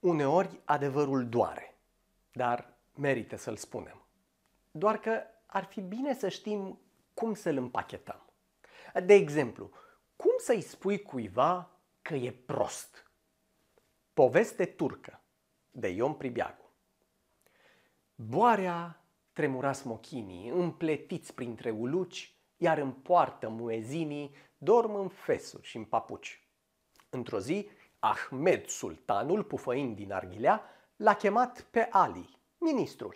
Uneori adevărul doare, dar merită să-l spunem. Doar că ar fi bine să știm cum să-l împachetăm. De exemplu, cum să-i spui cuiva că e prost? Poveste turcă de Ion Pribiagu Boarea tremura smochinii, împletiți printre uluci, iar în poartă muezinii dorm în fesuri și în papuci. Într-o zi, Ahmed, sultanul, pufăind din Arghilea, l-a chemat pe Ali, ministrul,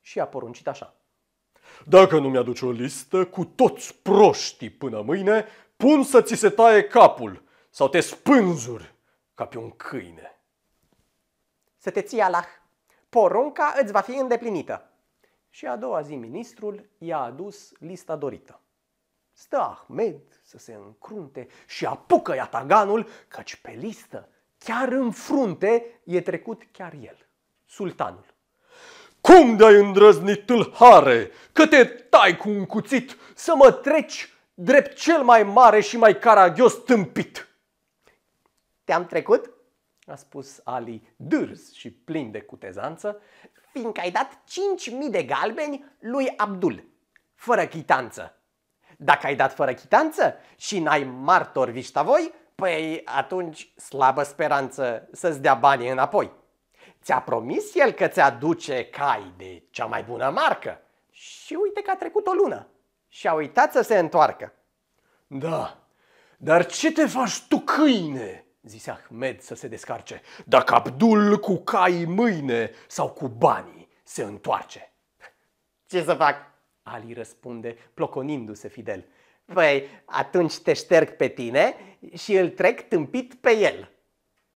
și a poruncit așa. Dacă nu mi-aduci o listă cu toți proștii până mâine, pun să ți se taie capul sau te spânzuri ca pe un câine. Să te ții Allah, porunca îți va fi îndeplinită. Și a doua zi ministrul i-a adus lista dorită. Stă Ahmed să se încrunte și apucă iataganul, căci pe listă, chiar în frunte, e trecut chiar el, sultanul. Cum de-ai îndrăznit tâlhare, că te tai cu un cuțit să mă treci drept cel mai mare și mai caragios tâmpit? Te-am trecut? a spus Ali dârz și plin de cutezanță, fiindcă ai dat 5.000 de galbeni lui Abdul, fără chitanță. Dacă ai dat fără chitanță și n-ai martor viștavoi, păi atunci slabă speranță să-ți dea banii înapoi. Ți-a promis el că ți-aduce cai de cea mai bună marcă și uite că a trecut o lună și a uitat să se întoarcă. Da, dar ce te faci tu câine? zise Ahmed să se descarce, dacă Abdul cu cai mâine sau cu banii se întoarce. Ce să fac? Ali răspunde, ploconindu-se fidel. Păi, atunci te șterg pe tine și îl trec tâmpit pe el.